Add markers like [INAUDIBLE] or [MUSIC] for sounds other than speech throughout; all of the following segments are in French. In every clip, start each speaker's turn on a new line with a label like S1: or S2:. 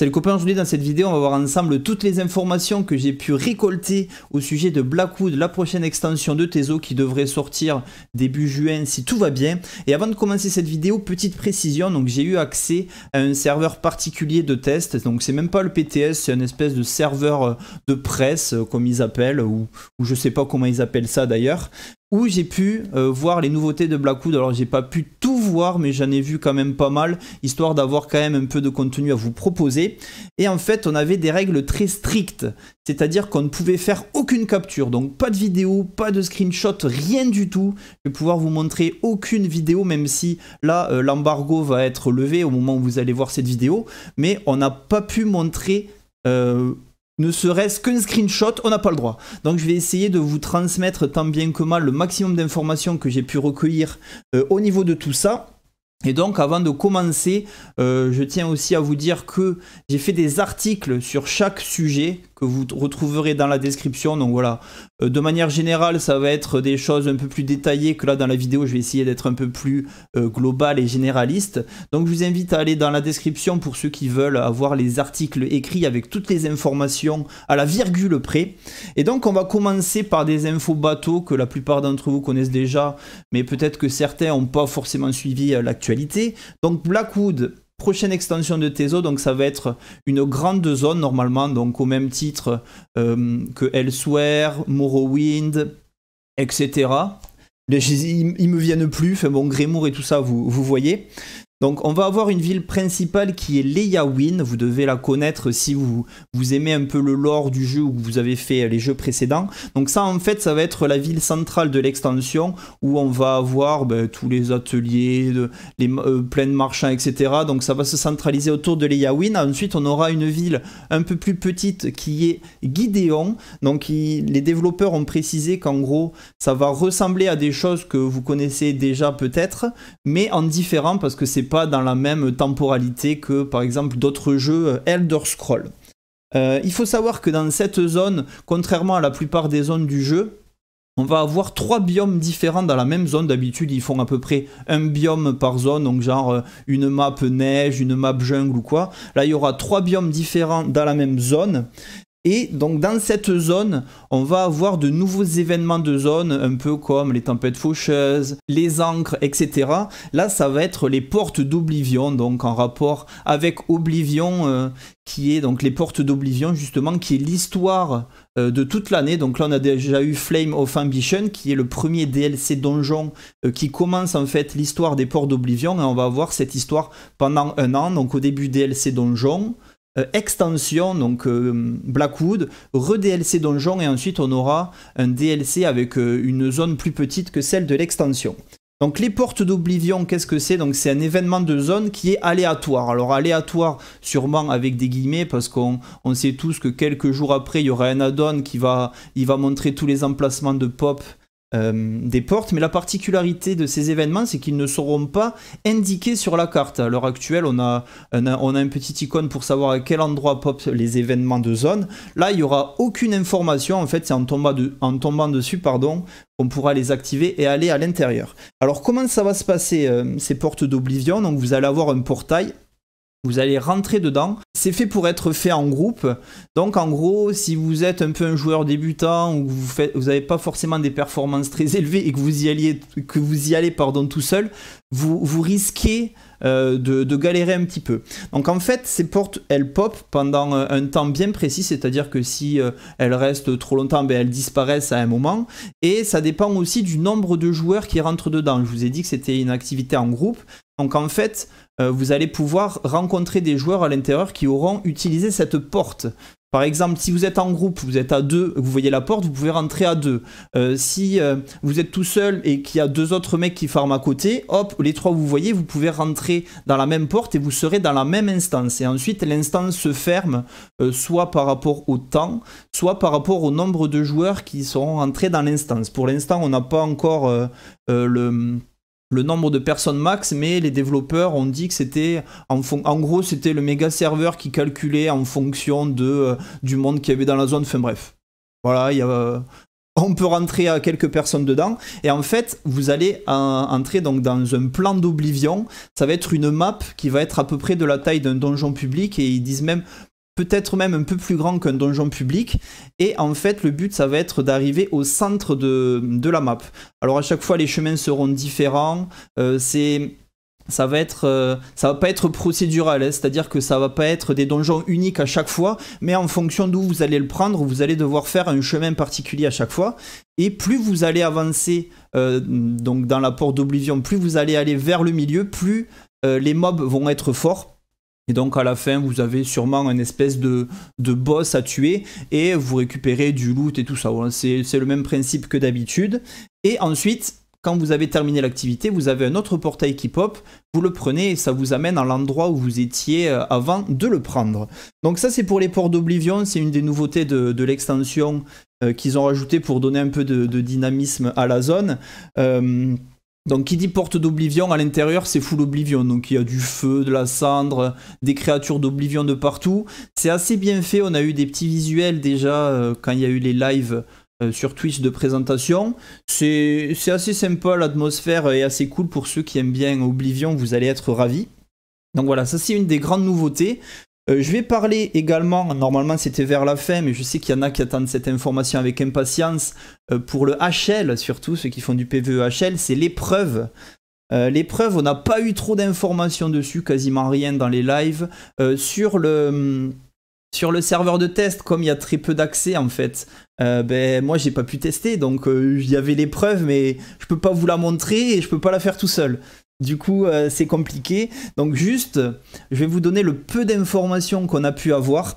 S1: Salut copains, je dans cette vidéo, on va voir ensemble toutes les informations que j'ai pu récolter au sujet de Blackwood, la prochaine extension de Tezo qui devrait sortir début juin si tout va bien. Et avant de commencer cette vidéo, petite précision, donc j'ai eu accès à un serveur particulier de test, donc c'est même pas le PTS, c'est une espèce de serveur euh, de presse euh, comme ils appellent, ou, ou je sais pas comment ils appellent ça d'ailleurs où j'ai pu euh, voir les nouveautés de Blackwood. Alors j'ai pas pu tout voir, mais j'en ai vu quand même pas mal, histoire d'avoir quand même un peu de contenu à vous proposer. Et en fait, on avait des règles très strictes, c'est-à-dire qu'on ne pouvait faire aucune capture, donc pas de vidéo, pas de screenshot, rien du tout. Je vais pouvoir vous montrer aucune vidéo, même si là, euh, l'embargo va être levé au moment où vous allez voir cette vidéo, mais on n'a pas pu montrer... Euh, ne serait-ce qu'un screenshot, on n'a pas le droit. Donc je vais essayer de vous transmettre tant bien que mal le maximum d'informations que j'ai pu recueillir euh, au niveau de tout ça. Et donc avant de commencer, euh, je tiens aussi à vous dire que j'ai fait des articles sur chaque sujet que vous retrouverez dans la description. Donc voilà, euh, de manière générale, ça va être des choses un peu plus détaillées que là dans la vidéo. Je vais essayer d'être un peu plus euh, global et généraliste. Donc je vous invite à aller dans la description pour ceux qui veulent avoir les articles écrits avec toutes les informations à la virgule près. Et donc on va commencer par des infos bateaux que la plupart d'entre vous connaissent déjà, mais peut-être que certains n'ont pas forcément suivi euh, l'actualité. Donc Blackwood prochaine extension de Tezo, donc ça va être une grande zone normalement, donc au même titre euh, que Elsewhere, Morrowind, etc. ils, ne me viennent plus, enfin bon, grémour et tout ça, vous, vous voyez. Donc on va avoir une ville principale qui est Leyawin, vous devez la connaître si vous, vous aimez un peu le lore du jeu ou vous avez fait les jeux précédents. Donc ça en fait ça va être la ville centrale de l'extension où on va avoir ben, tous les ateliers, les, pleins euh, plein de marchands etc. Donc ça va se centraliser autour de Leyawin. Ensuite on aura une ville un peu plus petite qui est Gideon. Donc les développeurs ont précisé qu'en gros ça va ressembler à des choses que vous connaissez déjà peut-être mais en différent parce que c'est pas dans la même temporalité que par exemple d'autres jeux euh, Elder scroll euh, il faut savoir que dans cette zone, contrairement à la plupart des zones du jeu, on va avoir trois biomes différents dans la même zone. D'habitude, ils font à peu près un biome par zone, donc genre euh, une map neige, une map jungle ou quoi. Là, il y aura trois biomes différents dans la même zone. Et donc dans cette zone, on va avoir de nouveaux événements de zone, un peu comme les tempêtes faucheuses, les encres, etc. Là, ça va être les portes d'Oblivion, donc en rapport avec Oblivion, euh, qui est donc les portes d'Oblivion, justement, qui est l'histoire euh, de toute l'année. Donc là, on a déjà eu Flame of Ambition, qui est le premier DLC donjon euh, qui commence en fait l'histoire des portes d'Oblivion, et on va avoir cette histoire pendant un an, donc au début DLC donjon. Euh, extension, donc euh, Blackwood, re-DLC donjon, et ensuite on aura un DLC avec euh, une zone plus petite que celle de l'extension. Donc les portes d'Oblivion, qu'est-ce que c'est Donc c'est un événement de zone qui est aléatoire. Alors aléatoire sûrement avec des guillemets parce qu'on sait tous que quelques jours après il y aura un add-on qui va, il va montrer tous les emplacements de pop euh, des portes, mais la particularité de ces événements, c'est qu'ils ne seront pas indiqués sur la carte. À l'heure actuelle, on a, un, on a une petite icône pour savoir à quel endroit pop les événements de zone. Là, il n'y aura aucune information, en fait, c'est en, en tombant dessus, pardon, qu'on pourra les activer et aller à l'intérieur. Alors, comment ça va se passer, euh, ces portes d'Oblivion Donc, vous allez avoir un portail vous allez rentrer dedans. C'est fait pour être fait en groupe. Donc en gros, si vous êtes un peu un joueur débutant ou vous faites, vous n'avez pas forcément des performances très [LAUGHS] élevées et que vous y que vous y allez pardon tout seul, vous, vous risquez euh, de, galérer un petit peu. Donc en fait, ces portes, elles pop pendant euh, un temps bien précis, c'est-à-dire que si euh, elles restent trop longtemps, ben, elles disparaissent à un moment. Et ça dépend aussi du nombre de joueurs qui rentrent dedans. Je vous ai dit que c'était une activité en groupe. Donc en fait, euh, vous allez pouvoir rencontrer des joueurs à l'intérieur qui auront utilisé cette porte. Par exemple, si vous êtes en groupe, vous êtes à deux, vous voyez la porte, vous pouvez rentrer à deux. Euh, si euh, vous êtes tout seul et qu'il y a deux autres mecs qui farment à côté, hop, les trois vous voyez, vous pouvez rentrer dans la même porte et vous serez dans la même instance. Et ensuite, l'instance se ferme, soit par rapport au temps, soit par rapport au nombre de joueurs qui seront entrés dans l'instance. Pour l'instant, on n'a pas encore le le nombre de personnes max, mais les développeurs ont dit que c'était en, gros c'était le méga serveur qui calculait en fonction de, euh, du monde qu'il y avait dans la zone. Enfin bref, voilà, euh, on peut rentrer à quelques personnes dedans. Et en fait, vous allez entrer donc dans un plan d'oblivion. Ça va être une map qui va être à peu près de la taille d'un donjon public. Et ils disent même peut-être même un peu plus grand qu'un donjon public. Et en fait, le but, ça va être d'arriver au centre de, la map. Alors à chaque fois, les chemins seront différents. Euh, c'est ça va être euh, ça va pas être procédural hein. c'est-à-dire que ça va pas être des donjons uniques à chaque fois mais en fonction d'où vous allez le prendre vous allez devoir faire un chemin particulier à chaque fois et plus vous allez avancer euh, donc dans la porte d'oblivion plus vous allez aller vers le milieu plus les mobs vont être forts et donc à la fin, vous avez sûrement une espèce de, boss à tuer et vous récupérez du loot et tout ça. C'est le même principe que d'habitude. Et ensuite, quand vous avez terminé l'activité, vous avez un autre portail qui pop, vous le prenez et ça vous amène à l'endroit où vous étiez euh, avant de le prendre. Donc ça c'est pour les ports d'Oblivion, c'est une des nouveautés de, l'extension euh, qu'ils ont rajouté pour donner un peu de, dynamisme à la zone. Euh, donc qui dit porte d'Oblivion, à l'intérieur c'est full Oblivion, donc il y a du feu, de la cendre, des créatures d'Oblivion de partout. C'est assez bien fait, on a eu des petits visuels déjà euh, quand il y a eu les lives euh, sur Twitch de présentation. C'est assez sympa, l'atmosphère est assez cool pour ceux qui aiment bien Oblivion, vous allez être ravis. Donc voilà, ça c'est une des grandes nouveautés. Euh, je vais parler également, normalement c'était vers la fin, mais je sais qu'il y en a qui attendent cette information avec impatience, euh, pour le HL surtout, ceux qui font du PVE HL, c'est l'épreuve. Euh, l'épreuve, on n'a pas eu trop d'informations dessus, quasiment rien dans les lives. Mm, sur le... serveur de test, comme il y a très peu d'accès en fait, euh, ben moi j'ai pas pu tester, donc il y avait l'épreuve, mais je peux pas vous la montrer et je peux pas la faire tout seul. Du coup, euh, c'est compliqué. Donc juste, je vais vous donner le peu d'informations qu'on a pu avoir.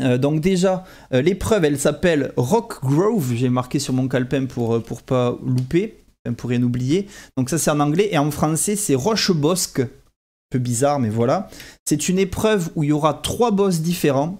S1: Euh, donc déjà, euh, l'épreuve, elle s'appelle Rock Grove. J'ai marqué sur mon calepin pour pour pas louper, pour rien oublier. Donc ça, c'est en anglais. Et en français, c'est Roche Bosque. Peu bizarre, mais voilà. C'est une épreuve où il y aura trois boss différents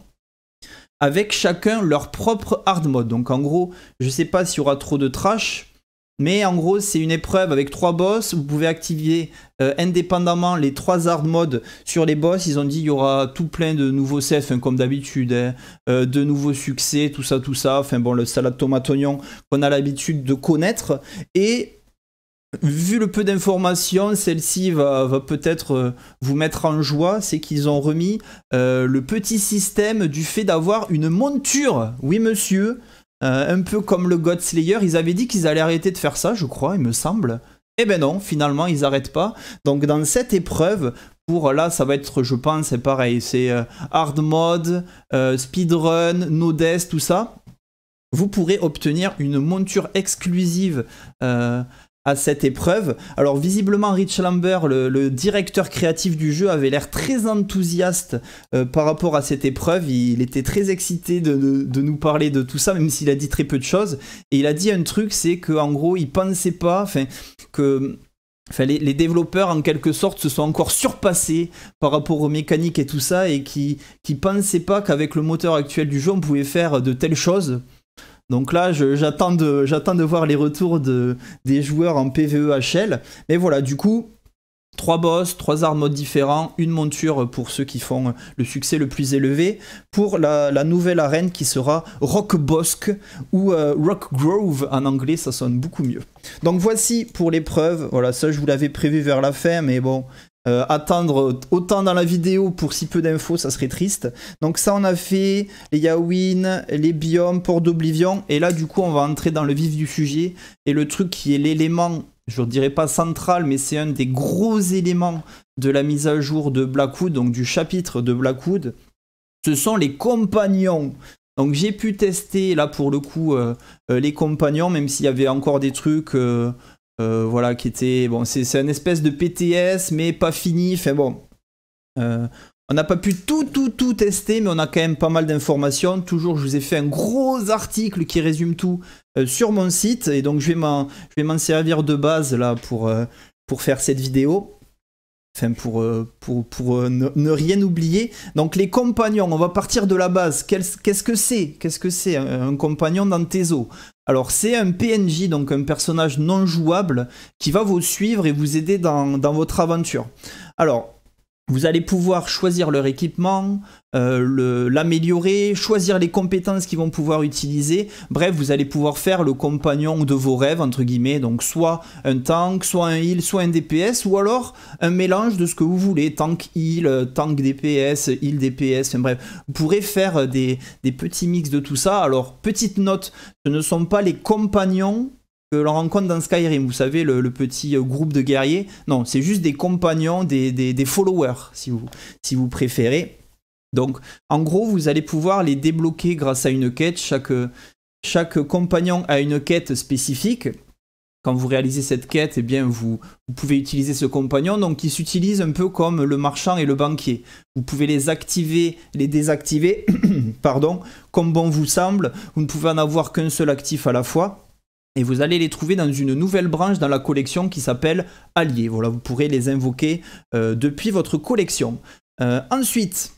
S1: avec chacun leur propre hard mode. Donc en gros, je ne sais pas s'il y aura trop de trash, mais en gros, c'est une épreuve avec trois boss. Vous pouvez activer euh, indépendamment les trois hard modes sur les boss. Ils ont dit qu'il y aura tout plein de nouveaux sets, comme d'habitude, hein. euh, de nouveaux succès, tout ça, tout ça. Enfin bon, le salade tomate oignon qu'on a l'habitude de connaître. Et vu le peu d'informations, celle-ci va, peut-être euh, vous mettre en joie, c'est qu'ils ont remis le petit système du fait d'avoir une monture. Oui, monsieur. Euh, un peu comme le God Slayer, ils avaient dit qu'ils allaient arrêter de faire ça, je crois, il me semble. Eh ben non, finalement, ils n'arrêtent pas. Donc dans cette épreuve, pour là, ça va être, je pense, c'est pareil, c'est euh, hard mode, euh, speedrun, no death, tout ça. Vous pourrez obtenir une monture exclusive à cette épreuve. Alors visiblement Rich Lambert, le, directeur créatif du jeu, avait l'air très enthousiaste euh, par rapport à cette épreuve. Il, était très excité de, nous parler de tout ça, même s'il a dit très peu de choses. Et il a dit un truc, c'est qu'en gros, il pensait pas, que les, développeurs, en quelque sorte, se sont encore surpassés par rapport aux mécaniques et tout ça, et qui, qui pensaient pas qu'avec le moteur actuel du jeu, on pouvait faire de telles choses. Donc là, j'attends de, de, voir les retours de, des joueurs en PvE HL. Mais voilà, du coup, trois boss, trois armes modes différents, une monture pour ceux qui font le succès le plus élevé, pour la, nouvelle arène qui sera Rock Bosque ou euh, Rock Grove en anglais, ça sonne beaucoup mieux. Donc voici pour l'épreuve, voilà ça je vous l'avais prévu vers la fin mais bon, euh, attendre autant dans la vidéo pour si peu d'infos, ça serait triste. Donc ça, on a fait les Yawin, les biomes, Port d'Oblivion. Et là, du coup, on va entrer dans le vif du sujet. Et le truc qui est l'élément, je ne dirais pas central, mais c'est un des gros éléments de la mise à jour de Blackwood, donc du chapitre de Blackwood, ce sont les compagnons. Donc j'ai pu tester, là, pour le coup, euh, euh, les compagnons, même s'il y avait encore des trucs... Euh, voilà, qui était. Bon, c'est un espèce de PTS, mais pas fini. Enfin bon. Euh, on n'a pas pu tout, tout, tout tester, mais on a quand même pas mal d'informations. Toujours, je vous ai fait un gros article qui résume tout euh, sur mon site. Et donc, je vais m'en servir de base là pour, pour faire cette vidéo. Enfin, pour, pour, pour ne, rien oublier. Donc, les compagnons, on va partir de la base. Qu'est-ce que c'est Qu'est-ce que c'est un, compagnon dans tes alors c'est un PNJ, donc un personnage non jouable, qui va vous suivre et vous aider dans, votre aventure. Alors vous allez pouvoir choisir leur équipement, euh, l'améliorer, choisir les compétences qu'ils vont pouvoir utiliser. Bref, vous allez pouvoir faire le compagnon de vos rêves, entre guillemets, donc soit un tank, soit un heal, soit un DPS, ou alors un mélange de ce que vous voulez, tank heal, tank DPS, heal DPS, enfin bref. Vous pourrez faire des, des petits mix de tout ça. Alors, petite note, ce ne sont pas les compagnons que l'on rencontre dans Skyrim, vous savez, le, petit euh, groupe de guerriers. Non, c'est juste des compagnons, des, followers, si vous, si vous préférez. Donc, en gros, vous allez pouvoir les débloquer grâce à une quête. Chaque, chaque compagnon a une quête spécifique. Quand vous réalisez cette quête, et eh bien, vous, vous pouvez utiliser ce compagnon, donc il s'utilise un peu comme le marchand et le banquier. Vous pouvez les activer, les désactiver, [COUGHS] pardon, comme bon vous semble. Vous ne pouvez en avoir qu'un seul actif à la fois et vous allez les trouver dans une nouvelle branche dans la collection qui s'appelle Alliés. Voilà, vous pourrez les invoquer euh, depuis votre collection. Euh, ensuite,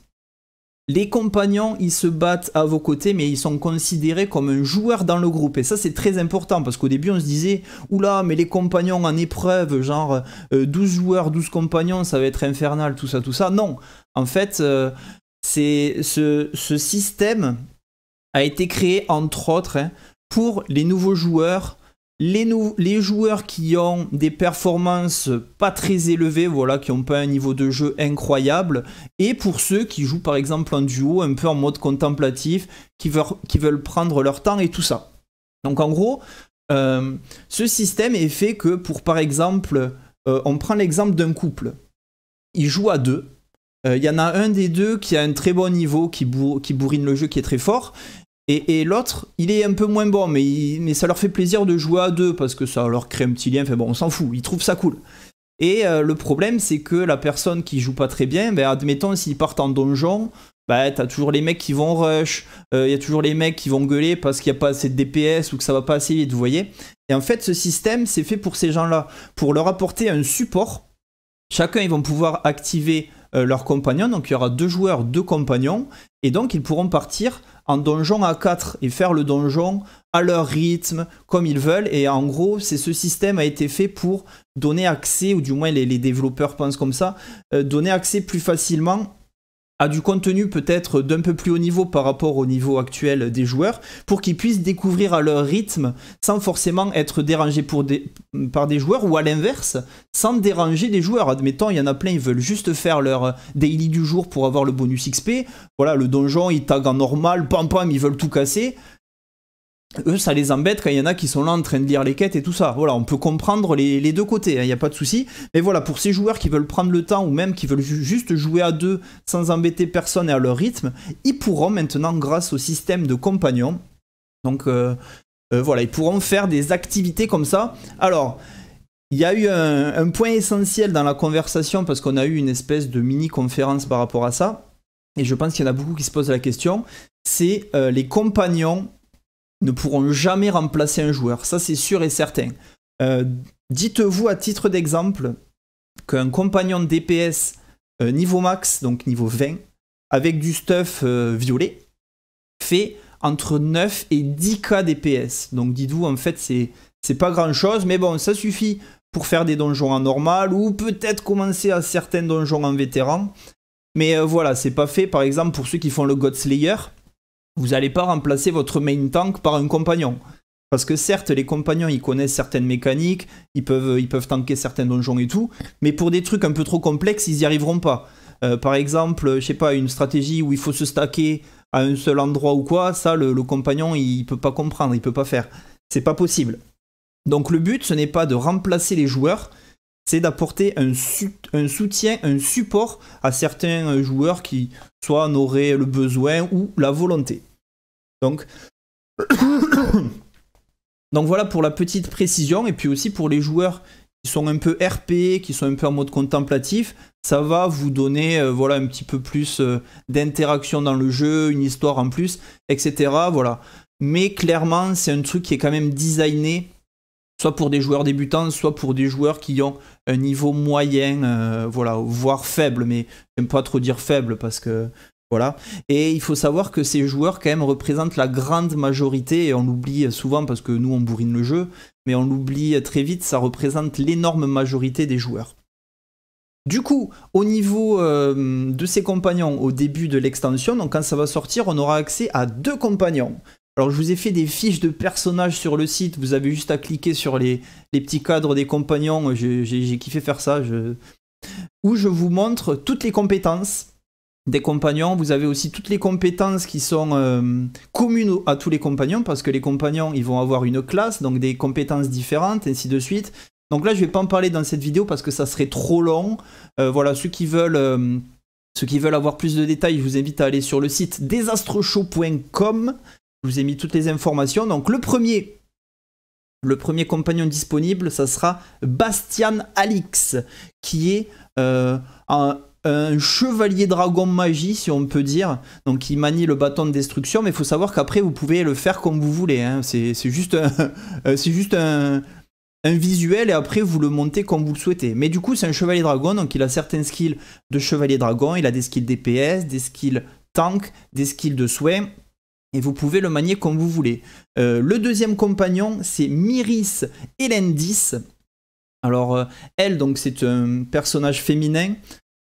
S1: les compagnons, ils se battent à vos côtés, mais ils sont considérés comme un joueur dans le groupe. Et ça, c'est très important, parce qu'au début, on se disait, oula, mais les compagnons en épreuve, genre 12 euh, joueurs, 12 compagnons, ça va être infernal, tout ça, tout ça. Non, en fait, c'est ce, système a été créé, entre autres, hein, pour les nouveaux joueurs, les, joueurs qui ont des performances pas très élevées, voilà, qui n'ont pas un niveau de jeu incroyable, et pour ceux qui jouent par exemple en duo, un peu en mode contemplatif, qui, veulent, prendre leur temps et tout ça. Donc en gros, euh, ce système est fait que pour par exemple, euh, on prend l'exemple d'un couple, ils jouent à deux, euh, il y en a un des deux qui a un très bon niveau, qui, qui bourrine le jeu, qui est très fort, et, l'autre, il est un peu moins bon, mais, ça leur fait plaisir de jouer à deux parce que ça leur crée un petit lien. Enfin bon, on s'en fout, ils trouvent ça cool. Et euh, le problème, c'est que la personne qui joue pas très bien, ben, admettons, s'ils partent en donjon, bah, t'as toujours les mecs qui vont rush, il euh, y a toujours les mecs qui vont gueuler parce qu'il n'y a pas assez de DPS ou que ça va pas assez vite, vous voyez. Et en fait, ce système, c'est fait pour ces gens-là, pour leur apporter un support. Chacun, ils vont pouvoir activer euh, leur compagnon, donc il y aura deux joueurs, deux compagnons, et donc, ils pourront partir en donjon à 4 et faire le donjon à leur rythme, comme ils veulent. Et en gros, c'est ce système a été fait pour donner accès, ou du moins les, développeurs pensent comme ça, euh, donner accès plus facilement à du contenu peut-être d'un peu plus haut niveau par rapport au niveau actuel des joueurs, pour qu'ils puissent découvrir à leur rythme sans forcément être dérangés pour des, par des joueurs, ou à l'inverse, sans déranger des joueurs. Admettons, il y en a plein, ils veulent juste faire leur daily du jour pour avoir le bonus XP. Voilà, le donjon, ils tag en normal, pam pam, ils veulent tout casser eux, ça les embête quand il y en a qui sont là en train de lire les quêtes et tout ça. Voilà, on peut comprendre les, deux côtés, il hein, n'y a pas de souci. Mais voilà, pour ces joueurs qui veulent prendre le temps ou même qui veulent juste jouer à deux sans embêter personne et à leur rythme, ils pourront maintenant, grâce au système de compagnons, donc euh, euh, voilà, ils pourront faire des activités comme ça. Alors, il y a eu un, point essentiel dans la conversation parce qu'on a eu une espèce de mini-conférence par rapport à ça. Et je pense qu'il y en a beaucoup qui se posent la question, c'est euh, les compagnons ne pourront jamais remplacer un joueur, ça c'est sûr et certain. Euh, dites-vous à titre d'exemple qu'un compagnon DPS euh, niveau max, donc niveau 20, avec du stuff euh, violet, fait entre 9 et 10k DPS. Donc dites-vous, en fait, c'est pas grand-chose, mais bon, ça suffit pour faire des donjons en normal ou peut-être commencer à certains donjons en vétéran. Mais voilà, c'est pas fait, par exemple, pour ceux qui font le God Slayer. Vous n'allez pas remplacer votre main tank par un compagnon. Parce que certes, les compagnons, ils connaissent certaines mécaniques, ils peuvent, ils peuvent tanker certains donjons et tout, mais pour des trucs un peu trop complexes, ils n'y arriveront pas. Euh, par exemple, je sais pas, une stratégie où il faut se stacker à un seul endroit ou quoi, ça, le, compagnon, il peut pas comprendre, il peut pas faire. C'est pas possible. Donc le but, ce n'est pas de remplacer les joueurs, c'est d'apporter un, un, soutien, un support à certains euh, joueurs qui soit en auraient le besoin ou la volonté. Donc, [COUGHS] donc voilà pour la petite précision et puis aussi pour les joueurs qui sont un peu RP, qui sont un peu en mode contemplatif, ça va vous donner euh, voilà un petit peu plus euh, d'interaction dans le jeu, une histoire en plus, etc. Voilà. Mais clairement, c'est un truc qui est quand même designé soit pour des joueurs débutants, soit pour des joueurs qui ont un niveau moyen, euh, voilà, voire faible, mais j'aime pas trop dire faible parce que voilà. Et il faut savoir que ces joueurs, quand même, représentent la grande majorité, et on l'oublie souvent parce que nous, on bourrine le jeu, mais on l'oublie très vite, ça représente l'énorme majorité des joueurs. Du coup, au niveau euh, de ses compagnons, au début de l'extension, donc quand ça va sortir, on aura accès à deux compagnons. Alors je vous ai fait des fiches de personnages sur le site, vous avez juste à cliquer sur les, les petits cadres des compagnons, j'ai kiffé faire ça, je... où je vous montre toutes les compétences, des compagnons, vous avez aussi toutes les compétences qui sont euh, communes à tous les compagnons, parce que les compagnons, ils vont avoir une classe, donc des compétences différentes, ainsi de suite. Donc là, je ne vais pas en parler dans cette vidéo parce que ça serait trop long. Euh, voilà, ceux qui veulent... Euh, ceux qui veulent avoir plus de détails, je vous invite à aller sur le site desastreshow.com. Je vous ai mis toutes les informations. Donc le premier, le premier compagnon disponible, ça sera Bastian Alix, qui est un, un chevalier dragon magie, si on peut dire, donc il manie le bâton de destruction, mais il faut savoir qu'après vous pouvez le faire comme vous voulez, hein. c'est juste [LAUGHS] euh, un... visuel et après vous le montez comme vous le souhaitez. Mais du coup, c'est un chevalier dragon, donc il a certains skills de chevalier dragon, il a des skills DPS, des skills tank, des skills de souhait. et vous pouvez le manier comme vous voulez. Euh, le deuxième compagnon, c'est Myris Elendis. Alors, euh, elle, donc c'est un personnage féminin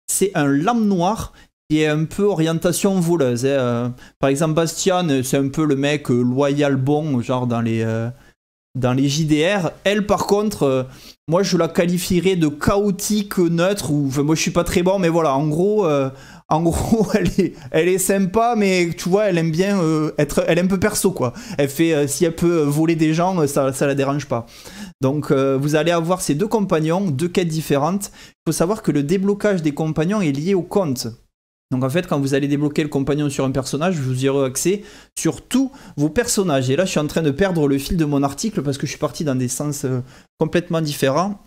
S1: c'est un lame noir qui est un peu orientation voleuse. Hein. Euh, par exemple, Bastian, c'est un peu le mec euh, loyal bon, genre dans les, euh, dans les JDR. Elle, par contre, moi je la qualifierais de chaotique neutre, ou moi je suis pas très bon, mais voilà, en gros, en gros, [LAUGHS] elle est, sympa, mais tu vois, elle aime bien euh, être, elle est un peu perso quoi. Elle fait, euh, si elle peut euh, voler des gens, ça, ça la dérange pas. Donc, vous allez avoir ces deux compagnons, deux quêtes différentes. Il faut savoir que le déblocage des compagnons est lié au compte. Donc en fait, quand vous allez débloquer le compagnon sur un personnage, vous aurez accès sur tous vos personnages. Et là, je suis en train de perdre le fil de mon article parce que je suis parti dans des sens complètement différents.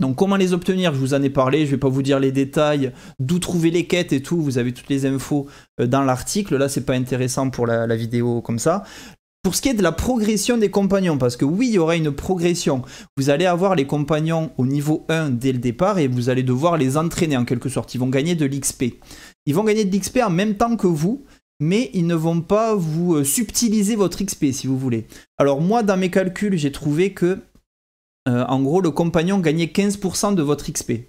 S1: Donc comment les obtenir Je vous en ai parlé, je ne vais pas vous dire les détails, d'où trouver les quêtes et tout, vous avez toutes les infos euh, dans l'article, là c'est pas intéressant pour la, la vidéo comme ça. Pour ce qui est de la progression des compagnons, parce que oui, il y aura une progression, vous allez avoir les compagnons au niveau 1 dès le départ et vous allez devoir les entraîner en quelque sorte. Ils vont gagner de l'XP. Ils vont gagner de l'XP en même temps que vous, mais ils ne vont pas vous euh, subtiliser votre XP si vous voulez. Alors moi, dans mes calculs, j'ai trouvé que euh, en gros, le compagnon gagnait 15% de votre XP.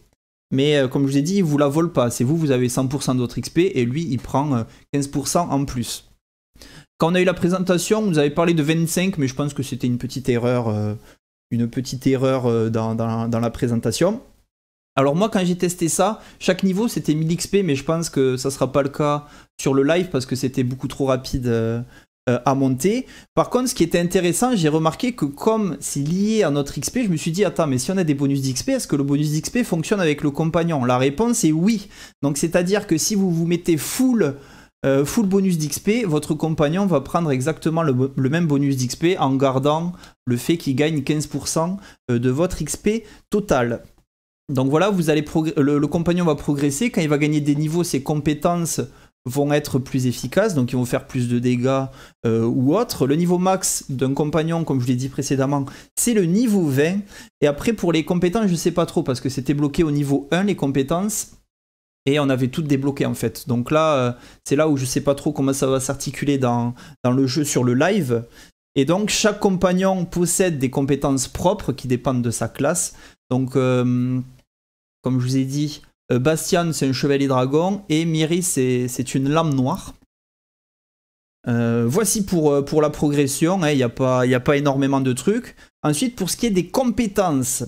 S1: Mais euh, comme je vous ai dit, il vous la vole pas. C'est vous, vous avez 100% de votre XP et lui, il prend 15% euh, en plus. Quand on a eu la présentation, vous avez parlé de 25, mais je pense que c'était une petite erreur, une petite erreur dans, la présentation. Alors moi, quand j'ai testé ça, chaque niveau c'était 1000 XP, mais je pense que ça sera pas le cas sur le live parce que c'était beaucoup trop rapide euh, à monter. Par contre, ce qui était intéressant, j'ai remarqué que comme c'est lié à notre XP, je me suis dit, attends, mais si on a des bonus d'XP, est-ce que le bonus d'XP fonctionne avec le compagnon La réponse est oui. Donc, c'est-à-dire que si vous vous mettez full... Euh, full bonus d'XP, votre compagnon va prendre exactement le, même bonus d'XP en gardant le fait qu'il gagne 15% euh, de votre XP total. Donc voilà, vous allez le compagnon va progresser. Quand il va gagner des niveaux, ses compétences vont être plus efficaces, donc ils vont faire plus de dégâts euh, ou autre. Le niveau max d'un compagnon, comme je l'ai dit précédemment, c'est le niveau 20. Et après, pour les compétences, je ne sais pas trop, parce que c'était bloqué au niveau 1, les compétences. Et on avait toutes débloquées en fait. Donc là, euh, c'est là où je ne sais pas trop comment ça va s'articuler dans, dans le jeu sur le live. Et donc chaque compagnon possède des compétences propres qui dépendent de sa classe. Donc, euh, comme je vous ai dit, euh, Bastian, c'est un chevalier dragon. Et Miri c'est une lame noire. Euh, voici euh, pour, la progression, hein, il n'y a, a, pas énormément de trucs. Ensuite, pour ce qui est des compétences.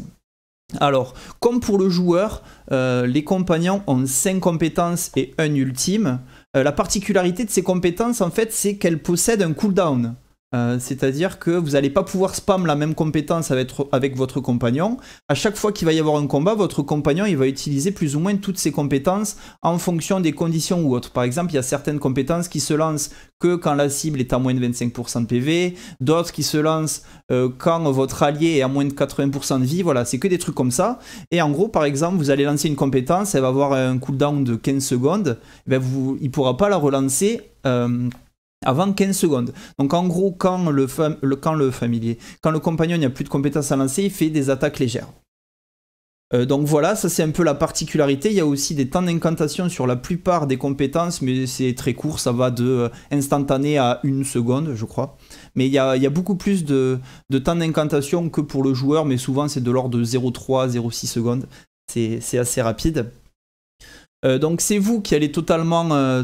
S1: Alors, comme pour le joueur, les compagnons ont 5 compétences et 1 ultime. la particularité de ces compétences, en fait, c'est qu'elles possèdent un cooldown. Euh, c'est-à-dire que vous n'allez pas pouvoir spam la même compétence avec, votre compagnon. À chaque fois qu'il va y avoir un combat, votre compagnon il va utiliser plus ou moins toutes ses compétences en fonction des conditions ou autres. Par exemple, il y a certaines compétences qui se lancent que quand la cible est à moins de 25% de PV, d'autres qui se lancent euh, quand votre allié est à moins de 80% de vie. Voilà, c'est que des trucs comme ça. Et en gros, par exemple, vous allez lancer une compétence, elle va avoir un cooldown de 15 secondes. Eh ben, vous, il ne pourra pas la relancer. Euh, avant 15 secondes. Donc en gros, quand le, quand le familier, quand le compagnon n'a plus de compétences à lancer, il fait des attaques légères. Euh, donc voilà, ça c'est un peu la particularité. Il y a aussi des temps d'incantation sur la plupart des compétences, mais c'est très court, ça va de euh, instantané à une seconde, je crois. Mais il y a, beaucoup plus de, de temps d'incantation que pour le joueur, mais souvent c'est de l'ordre de 0,3, 0,6 secondes. C'est assez rapide. Euh, donc c'est vous qui allez totalement, euh,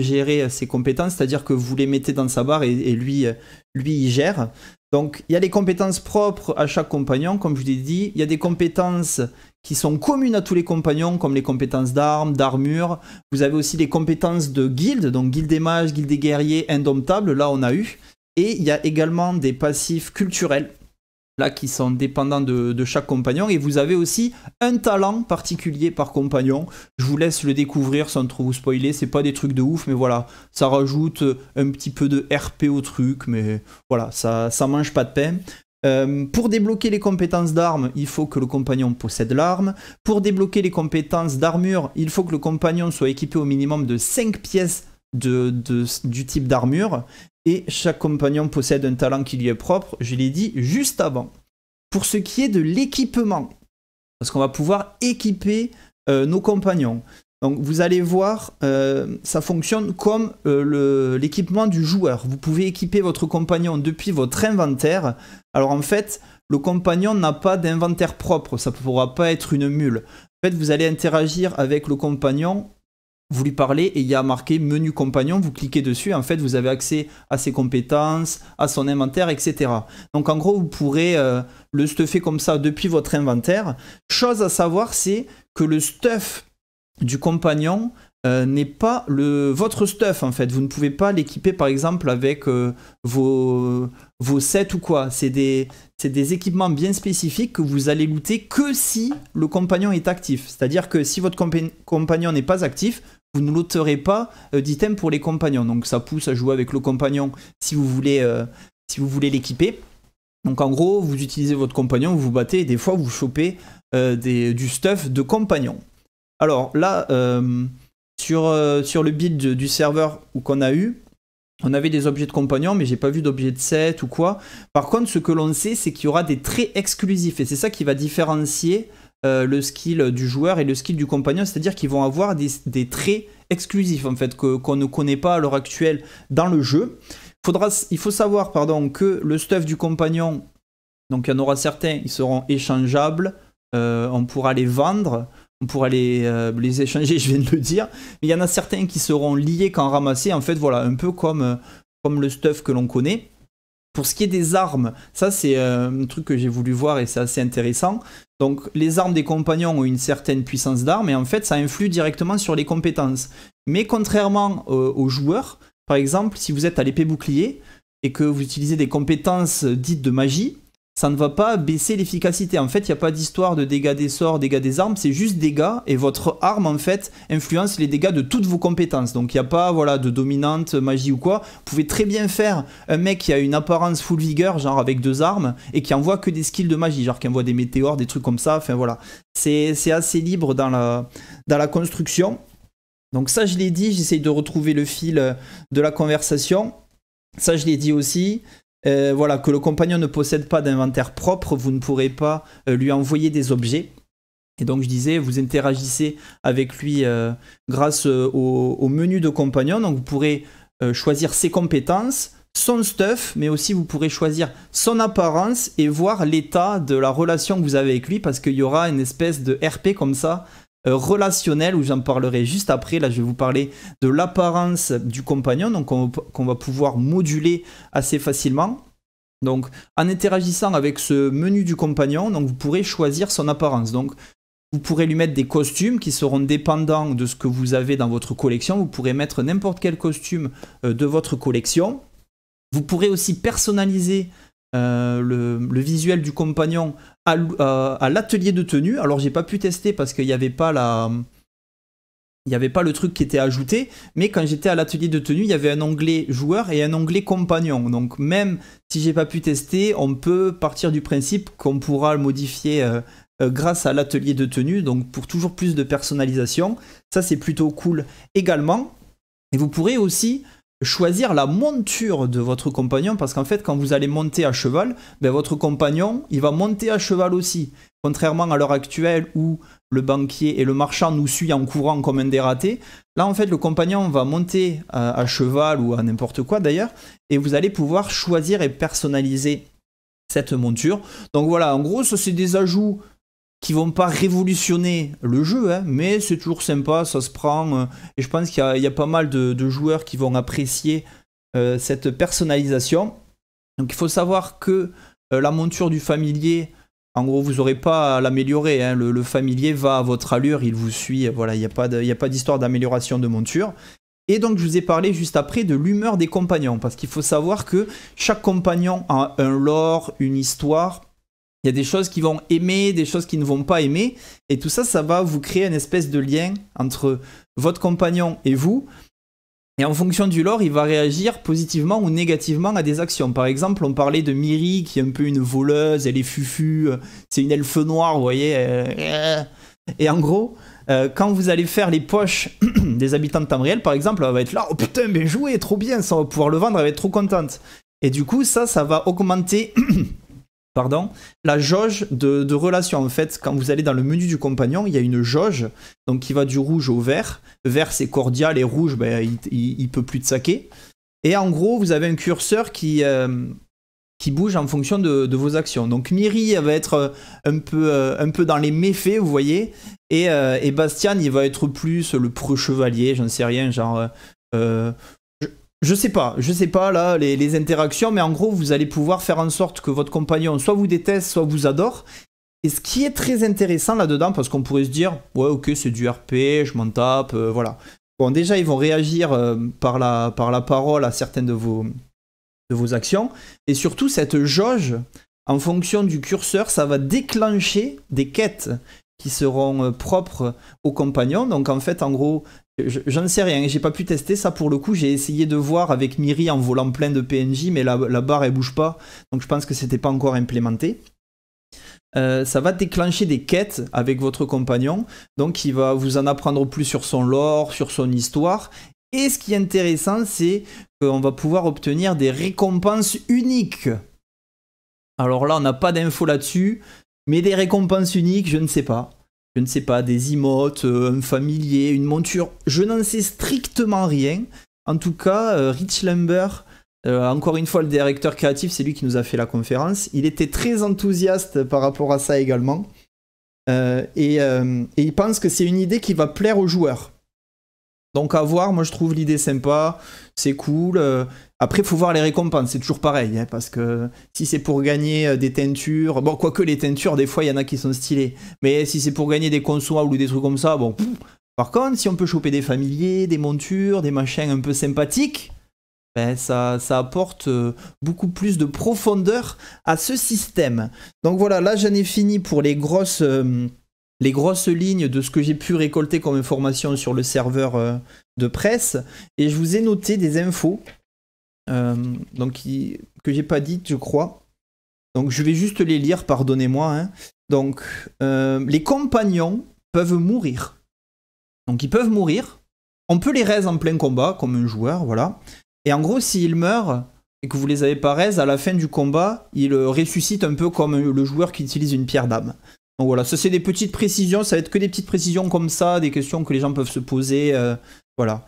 S1: gérer ses euh, compétences, c'est-à-dire que vous les mettez dans sa barre et, lui, lui y gère. Donc il y a les compétences propres à chaque compagnon, comme je vous l'ai dit, il y a des compétences qui sont communes à tous les compagnons, comme les compétences d'armes, d'armure. Vous avez aussi les compétences de guilde, donc guilde des mages, guildes des guerriers, indomptables, là on a eu. Et il y a également des passifs culturels, là qui sont dépendants de, chaque compagnon. Et vous avez aussi un talent particulier par compagnon. Je vous laisse le découvrir sans trop vous spoiler. C'est pas des trucs de ouf, mais voilà, ça rajoute euh, un petit peu de RP au truc, mais voilà, ça, ça mange pas de pain. Euh, pour débloquer les compétences d'armes, il faut que le compagnon possède l'arme. Pour débloquer les compétences d'armure, il faut que le compagnon soit équipé au minimum de 5 pièces du type d'armure et chaque compagnon possède un talent qui lui est propre, je l'ai dit juste avant. Pour ce qui est de l'équipement, parce qu'on va pouvoir équiper euh, nos compagnons. Donc vous allez voir, euh, ça fonctionne comme euh, l'équipement du joueur. Vous pouvez équiper votre compagnon depuis votre inventaire. Alors en fait, le compagnon n'a pas d'inventaire propre, ça ne pourra pas être une mule. En fait, vous allez interagir avec le compagnon vous lui parlez et il y a marqué menu compagnon, vous cliquez dessus, en fait vous avez accès à ses compétences, à son inventaire, etc. Donc en gros vous pourrez euh, le stuffer comme ça depuis votre inventaire. Chose à savoir c'est que le stuff du compagnon euh, n'est pas le votre stuff en fait. Vous ne pouvez pas l'équiper par exemple avec euh, vos, vos sets ou quoi. C'est des, des équipements bien spécifiques que vous allez looter que si le compagnon est actif. C'est-à-dire que si votre compagnon n'est pas actif, vous ne loterez pas euh, d'item pour les compagnons. Donc ça pousse à jouer avec le compagnon si vous voulez euh, si vous voulez l'équiper. Donc en gros, vous utilisez votre compagnon, vous vous battez, et des fois vous chopez euh, du stuff de compagnon. Alors là, sur, sur le build du serveur qu'on a eu, on avait des objets de compagnon, mais j'ai pas vu d'objets de set ou quoi. Par contre, ce que l'on sait, c'est qu'il y aura des traits exclusifs, et c'est ça qui va différencier euh, le skill du joueur et le skill du compagnon, c'est-à-dire qu'ils vont avoir des, traits exclusifs en fait qu'on ne connaît pas à l'heure actuelle dans le jeu. il faut savoir pardon, que le stuff du compagnon, donc il y en aura certains, ils seront échangeables, euh, on pourra les vendre, on pourra les, euh, les, échanger, [LAUGHS] je viens de le dire, mais il y en a certains qui seront liés quand ramassés, en fait voilà, un peu comme, comme le stuff que l'on connaît. Pour ce qui est des armes, ça c'est euh, un truc que j'ai voulu voir et c'est assez intéressant. Donc les armes des compagnons ont une certaine puissance d'armes et en fait ça influe directement sur les compétences. Mais contrairement euh, aux joueurs, par exemple, si vous êtes à l'épée bouclier et que vous utilisez des compétences dites de magie, ça ne va pas baisser l'efficacité. En fait, il n'y a pas d'histoire de dégâts des sorts, dégâts des armes, c'est juste dégâts et votre arme en fait influence les dégâts de toutes vos compétences. Donc il n'y a pas voilà de dominante, magie ou quoi. Vous pouvez très bien faire un mec qui a une apparence full vigueur, genre avec deux armes et qui envoie que des skills de magie, genre qui envoie des météores, des trucs comme ça. Enfin voilà, c'est assez libre dans la, dans la construction. Donc ça, je l'ai dit, j'essaye de retrouver le fil de la conversation. Ça, je l'ai dit aussi. Euh, voilà, que le compagnon ne possède pas d'inventaire propre, vous ne pourrez pas euh, lui envoyer des objets. Et donc je disais, vous interagissez avec lui euh, grâce au, menu de compagnon. Donc vous pourrez choisir ses compétences, son stuff, mais aussi vous pourrez choisir son apparence et voir l'état de la relation que vous avez avec lui parce qu'il y aura une espèce de RP comme ça euh, relationnel où j'en parlerai juste après. Là, je vais vous parler de l'apparence du compagnon, donc qu'on va pouvoir moduler assez facilement. Donc, en interagissant avec ce menu du compagnon, donc vous pourrez choisir son apparence. Donc, vous pourrez lui mettre des costumes qui seront dépendants de ce que vous avez dans votre collection. Vous pourrez mettre n'importe quel costume euh, de votre collection. Vous pourrez aussi personnaliser euh, le, visuel du compagnon euh, à, l'atelier de tenue. Alors j'ai pas pu tester parce qu'il n'y avait pas la. Il n'y avait pas le truc qui était ajouté, mais quand j'étais à l'atelier de tenue, il y avait un onglet joueur et un onglet compagnon. Donc même si j'ai pas pu tester, on peut partir du principe qu'on pourra le modifier euh, euh, grâce à l'atelier de tenue, donc pour toujours plus de personnalisation. Ça c'est plutôt cool également. Et vous pourrez aussi choisir la monture de votre compagnon parce qu'en fait quand vous allez monter à cheval, ben, votre compagnon il va monter à cheval aussi. Contrairement à l'heure actuelle où le banquier et le marchand nous suivent en courant comme un dératé, là en fait le compagnon va monter euh, à, cheval ou à n'importe quoi d'ailleurs et vous allez pouvoir choisir et personnaliser cette monture. Donc voilà, en gros, c'est des ajouts qui vont pas révolutionner le jeu, hein, mais c'est toujours sympa, ça se prend. Euh, et je pense qu'il y, a pas mal de, joueurs qui vont apprécier euh, cette personnalisation. Donc il faut savoir que euh, la monture du familier, en gros, vous n'aurez pas à l'améliorer. Hein. le, familier va à votre allure, il vous suit. Voilà, il n'y a pas d'histoire d'amélioration de monture. Et donc je vous ai parlé juste après de l'humeur des compagnons, parce qu'il faut savoir que chaque compagnon a un lore, une histoire, il y a des choses qui vont aimer, des choses qui ne vont pas aimer. Et tout ça, ça va vous créer une espèce de lien entre votre compagnon et vous. Et en fonction du lore, il va réagir positivement ou négativement à des actions. Par exemple, on parlait de Miri, qui est un peu une voleuse, elle est fufu, euh, c'est une elfe noire, vous voyez. Euh, euh. Et en gros, quand vous allez faire les poches [CLEARS THROAT] des habitants de Tamriel, par exemple, elle va être là, oh putain, bien joué, trop bien, ça, va pouvoir le vendre, elle va être trop contente. Et du coup, ça, ça va augmenter [CLEARS THROAT] pardon, la jauge de, relation. En fait, quand vous allez dans le menu du compagnon, il y a une jauge donc qui va du rouge au vert. Vert, c'est cordial et rouge, ben, il, ne peut plus te saquer. Et en gros, vous avez un curseur qui, euh, qui bouge en fonction de, vos actions. Donc Miri va être euh, un peu, euh, un peu dans les méfaits, vous voyez. Et, et, Bastian, il va être plus le pro chevalier, j'en sais rien, genre je sais pas, je sais pas là les, interactions, mais en gros vous allez pouvoir faire en sorte que votre compagnon soit vous déteste, soit vous adore. Et ce qui est très intéressant là-dedans, parce qu'on pourrait se dire, ouais ok c'est du RP, je m'en tape, euh, voilà. Bon déjà ils vont réagir euh, par, la, par la parole à certaines de vos, de vos actions. Et surtout cette jauge, en fonction du curseur, ça va déclencher des quêtes qui seront euh, propres aux compagnons. Donc en fait, en gros, je, ne sais rien, j'ai pas pu tester ça pour le coup. J'ai essayé de voir avec Miri en volant plein de PNJ, mais la, barre elle bouge pas, donc je pense que c'était pas encore implémenté. Euh, ça va déclencher des quêtes avec votre compagnon, donc il va vous en apprendre plus sur son lore, sur son histoire. Et ce qui est intéressant, c'est qu'on va pouvoir obtenir des récompenses uniques. Alors là, on n'a pas d'infos là-dessus, mais des récompenses uniques, je ne sais pas je ne sais pas, des emotes, euh, un familier, une monture, je n'en sais strictement rien. En tout cas, euh, Rich Lambert, euh, encore une fois le directeur créatif, c'est lui qui nous a fait la conférence, il était très enthousiaste par rapport à ça également. et, il pense que c'est une idée qui va plaire aux joueurs. Donc à voir, moi je trouve l'idée sympa, c'est cool. Après, il faut voir les récompenses, c'est toujours pareil, hein, parce que si c'est pour gagner euh, des teintures, bon, quoique les teintures, des fois, il y en a qui sont stylées, mais si c'est pour gagner des consommables ou des trucs comme ça, bon. Par contre, si on peut choper des familiers, des montures, des machins un peu sympathiques, ben ça, ça apporte euh, beaucoup plus de profondeur à ce système. Donc voilà, là j'en ai fini pour les grosses, euh, les grosses lignes de ce que j'ai pu récolter comme information sur le serveur de presse. Et je vous ai noté des infos euh, donc que j'ai pas dit, je crois. Donc je vais juste les lire, pardonnez-moi. Hein. Donc euh, les compagnons peuvent mourir. Donc ils peuvent mourir. On peut les raise en plein combat, comme un joueur, voilà. Et en gros, s'ils meurent et que vous les avez pas raise, à la fin du combat, ils euh, ressuscitent un peu comme le joueur qui utilise une pierre d'âme. Donc voilà, ça c'est des petites précisions, ça va être que des petites précisions comme ça, des questions que les gens peuvent se poser, voilà.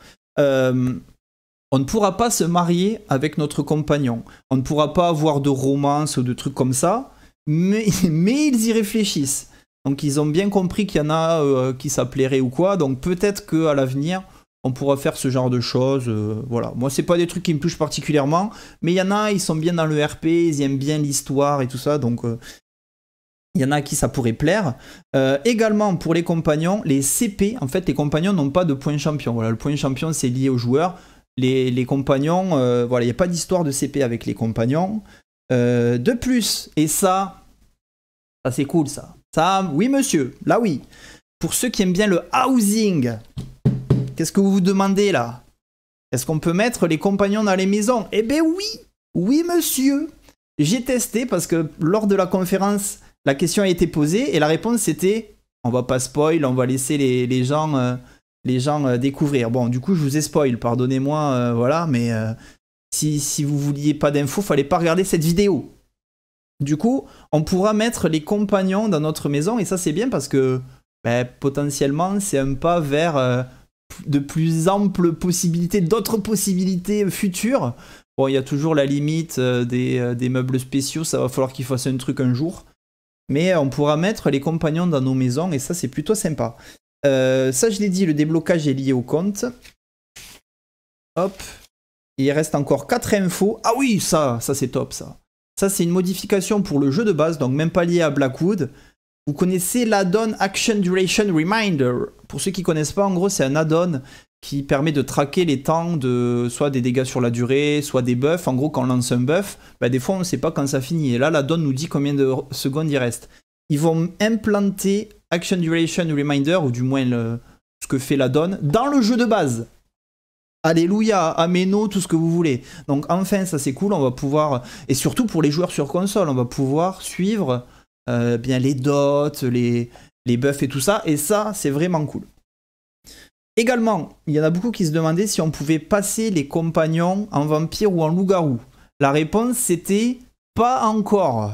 S1: On ne pourra pas se marier avec notre compagnon. On ne pourra pas avoir de romance ou de trucs comme ça. Mais, [LAUGHS] mais ils y réfléchissent. Donc ils ont bien compris qu'il y en a euh, qui qui plairait ou quoi. Donc peut-être qu'à l'avenir, on pourra faire ce genre de choses. Euh, voilà. Moi, c'est pas des trucs qui me touchent particulièrement. Mais il y en a, ils sont bien dans le RP, ils aiment bien l'histoire et tout ça. Donc euh, il y en a qui ça pourrait plaire. également pour les compagnons, les CP, en fait, les compagnons n'ont pas de point champion. Voilà, le point champion, c'est lié aux joueurs les, compagnons, euh, voilà, il n'y a pas d'histoire de CP avec les compagnons. Euh, de plus, et ça, ça c'est cool ça. Ça, oui monsieur, là oui. Pour ceux qui aiment bien le housing, qu'est-ce que vous vous demandez là Est-ce qu'on peut mettre les compagnons dans les maisons Eh ben oui, oui monsieur. J'ai testé parce que lors de la conférence, la question a été posée et la réponse c'était on va pas spoil, on va laisser les, gens... Euh, les gens euh, découvrir. Bon, du coup, je vous ai spoil, pardonnez-moi, euh, voilà, mais euh, si, si vous vouliez pas d'infos, fallait pas regarder cette vidéo. Du coup, on pourra mettre les compagnons dans notre maison, et ça c'est bien parce que ben, potentiellement c'est un pas vers de plus amples possibilités, d'autres possibilités futures. Bon, il y a toujours la limite des, des, meubles spéciaux, ça va falloir qu'ils fassent un truc un jour. Mais on pourra mettre les compagnons dans nos maisons, et ça c'est plutôt sympa. Euh, ça, je l'ai dit, le déblocage est lié au compte. Hop. Il reste encore 4 infos. Ah oui, ça, ça c'est top ça. Ça, c'est une modification pour le jeu de base, donc même pas lié à Blackwood. Vous connaissez l'addon Action Duration Reminder. Pour ceux qui connaissent pas, en gros, c'est un add qui permet de traquer les temps de soit des dégâts sur la durée, soit des buffs. En gros, quand on lance un buff, bah, des fois on ne sait pas quand ça finit. Et là, la nous dit combien de secondes il reste ils vont implanter Action Duration Reminder, ou du moins le, ce que fait la donne, dans le jeu de base. Alléluia, Ameno, tout ce que vous voulez. Donc enfin, ça c'est cool, on va pouvoir, et surtout pour les joueurs sur console, on va pouvoir suivre euh, bien les dots, les, les buffs et tout ça, et ça c'est vraiment cool. Également, il y en a beaucoup qui se demandaient si on pouvait passer les compagnons en vampire ou en loup-garou. La réponse c'était pas encore.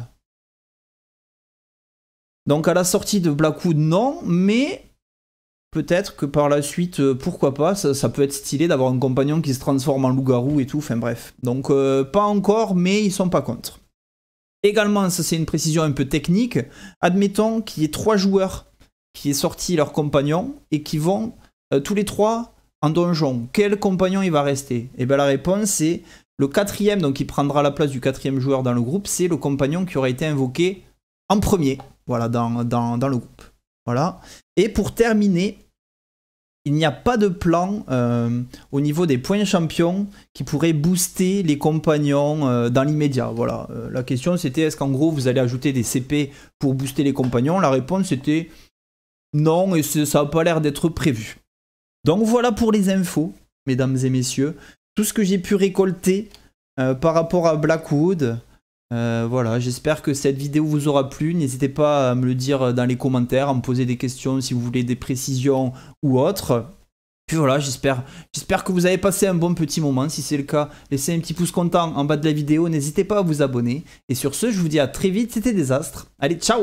S1: Donc à la sortie de Blackwood, non, mais peut-être que par la suite, euh, pourquoi pas, ça, peut être stylé d'avoir un compagnon qui se transforme en loup-garou et tout, enfin bref. Donc euh, pas encore, mais ils sont pas contre. Également, ça c'est une précision un peu technique, admettons qu'il y ait trois joueurs qui aient sorti leur compagnon et qui vont euh, tous les trois en donjon. Quel compagnon il va rester Et eh bien la réponse c'est le quatrième, donc il prendra la place du quatrième joueur dans le groupe, c'est le compagnon qui aura été invoqué en premier voilà, dans, dans, le groupe. Voilà. Et pour terminer, il n'y a pas de plan euh, au niveau des points champions qui pourrait booster les compagnons euh, dans l'immédiat. Voilà. Euh, la question c'était est-ce qu'en gros vous allez ajouter des CP pour booster les compagnons La réponse c'était non et ça n'a pas l'air d'être prévu. Donc voilà pour les infos, mesdames et messieurs. Tout ce que j'ai pu récolter par rapport à Blackwood, euh, voilà, j'espère que cette vidéo vous aura plu. N'hésitez pas à me le dire dans les commentaires, à me poser des questions si vous voulez des précisions ou autre. Puis voilà, j'espère, j'espère que vous avez passé un bon petit moment. Si c'est le cas, laissez un petit pouce content en bas de la vidéo. N'hésitez pas à vous abonner. Et sur ce, je vous dis à très vite. C'était Astres. Allez, ciao